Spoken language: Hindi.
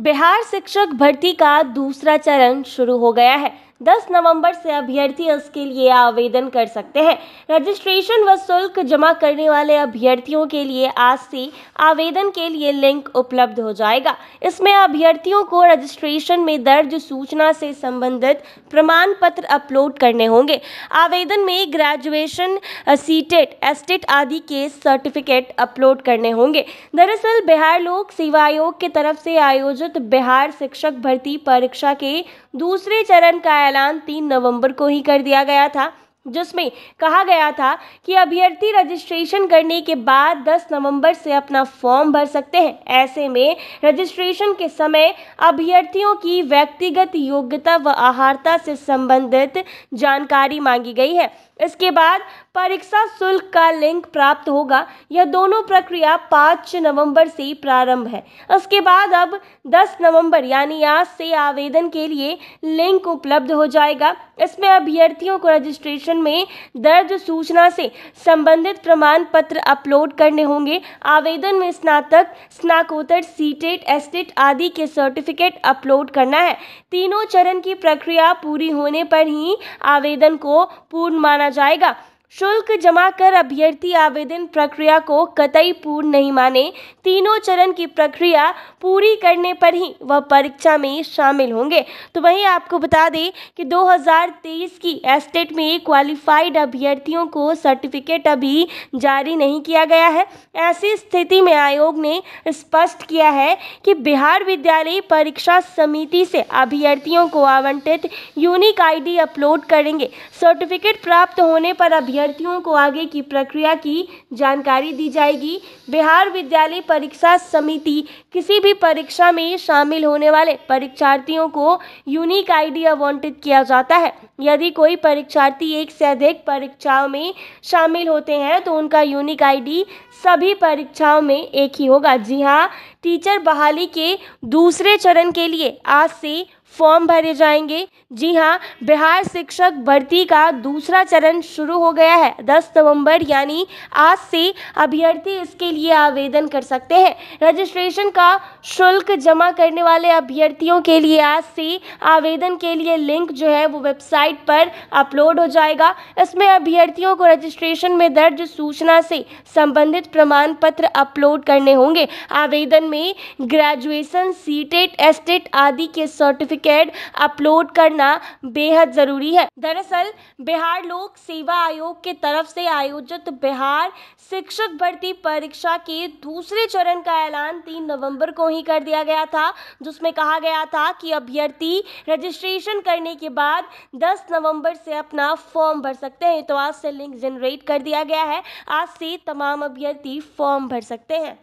बिहार शिक्षक भर्ती का दूसरा चरण शुरू हो गया है 10 नवंबर से अभ्यर्थी इसके लिए आवेदन कर सकते हैं रजिस्ट्रेशन व शुल्क जमा करने वाले अभ्यर्थियों के लिए आज से आवेदन के लिए लिंक उपलब्ध हो जाएगा इसमें अभ्यर्थियों को रजिस्ट्रेशन में दर्ज सूचना से संबंधित प्रमाण पत्र अपलोड करने होंगे आवेदन में ग्रेजुएशन सीटेट एस्टेट आदि के सर्टिफिकेट अपलोड करने होंगे दरअसल बिहार लोक सेवा आयोग की तरफ से आयोजित बिहार शिक्षक भर्ती परीक्षा के दूसरे चरण का ऐलान तीन नवंबर को ही कर दिया गया था जिसमें कहा गया था कि अभ्यर्थी रजिस्ट्रेशन करने के बाद 10 नवंबर से अपना फॉर्म भर सकते हैं ऐसे में रजिस्ट्रेशन के समय अभ्यर्थियों की व्यक्तिगत योग्यता व आहारता से संबंधित जानकारी मांगी गई है इसके बाद परीक्षा शुल्क का लिंक प्राप्त होगा यह दोनों प्रक्रिया 5 नवंबर से प्रारंभ है इसके बाद अब 10 नवंबर यानी आज से आवेदन के लिए लिंक उपलब्ध हो जाएगा इसमें अभ्यर्थियों को रजिस्ट्रेशन सेक्शन में दर्ज सूचना से संबंधित प्रमाण पत्र अपलोड करने होंगे आवेदन में स्नातक स्नाकोत्तर सीटेट एस्टेट आदि के सर्टिफिकेट अपलोड करना है तीनों चरण की प्रक्रिया पूरी होने पर ही आवेदन को पूर्ण माना जाएगा शुल्क जमा कर अभ्यर्थी आवेदन प्रक्रिया को कतई पूर्ण नहीं माने तीनों चरण की प्रक्रिया पूरी करने पर ही वह परीक्षा में शामिल होंगे तो वहीं आपको बता दें कि 2023 की एस्टेट में क्वालिफाइड अभ्यर्थियों को सर्टिफिकेट अभी जारी नहीं किया गया है ऐसी स्थिति में आयोग ने स्पष्ट किया है कि बिहार विद्यालय परीक्षा समिति से अभ्यर्थियों को आवंटित यूनिक आईडी अपलोड करेंगे सर्टिफिकेट प्राप्त होने पर अभ्यर्थी अभ्यर्थियों को आगे की प्रक्रिया की जानकारी दी जाएगी बिहार विद्यालय परीक्षा समिति किसी भी परीक्षा में शामिल होने वाले परीक्षार्थियों को यूनिक आईडी आवंटित किया जाता है यदि कोई परीक्षार्थी एक से अधिक परीक्षाओं में शामिल होते हैं तो उनका यूनिक आईडी सभी परीक्षाओं में एक ही होगा जी हाँ टीचर बहाली के दूसरे चरण के लिए आज से फॉर्म भरे जाएंगे जी हाँ बिहार शिक्षक भर्ती का दूसरा चरण शुरू हो गया है 10 नवंबर यानी आज से अभ्यर्थी इसके लिए आवेदन कर सकते हैं रजिस्ट्रेशन का शुल्क जमा करने वाले अभ्यर्थियों के लिए आज से आवेदन के लिए लिंक जो है वो वेबसाइट पर अपलोड हो जाएगा इसमें अभ्यर्थियों को रजिस्ट्रेशन में दर्ज सूचना से संबंधित प्रमाण पत्र अपलोड करने होंगे आवेदन में ग्रेजुएशन सीटेट एस्टेट आदि के सर्टिफिकेट अपलोड करना बेहद ज़रूरी है दरअसल बिहार लोक सेवा आयोग के तरफ से आयोजित बिहार शिक्षक भर्ती परीक्षा के दूसरे चरण का ऐलान तीन नवंबर को ही कर दिया गया था जिसमें कहा गया था कि अभ्यर्थी रजिस्ट्रेशन करने के बाद 10 नवंबर से अपना फॉर्म भर सकते हैं तो आज से लिंक जनरेट कर दिया गया है आज से तमाम अभ्यर्थी फॉर्म भर सकते हैं